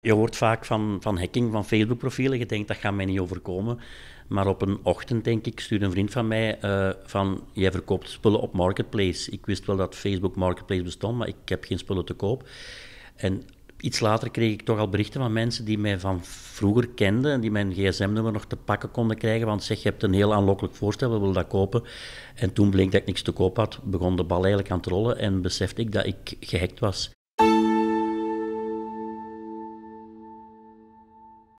Je hoort vaak van, van hacking van Facebook-profielen. Je denkt, dat gaat mij niet overkomen. Maar op een ochtend, denk ik, stuurde een vriend van mij eh, van... Jij verkoopt spullen op Marketplace. Ik wist wel dat Facebook Marketplace bestond, maar ik heb geen spullen te koop. En iets later kreeg ik toch al berichten van mensen die mij van vroeger kenden... en die mijn gsm-nummer nog te pakken konden krijgen. Want zeg, je hebt een heel aanlokkelijk voorstel, we willen dat kopen. En toen bleek dat ik niks te koop had, begon de bal eigenlijk aan het rollen... en besefte ik dat ik gehackt was.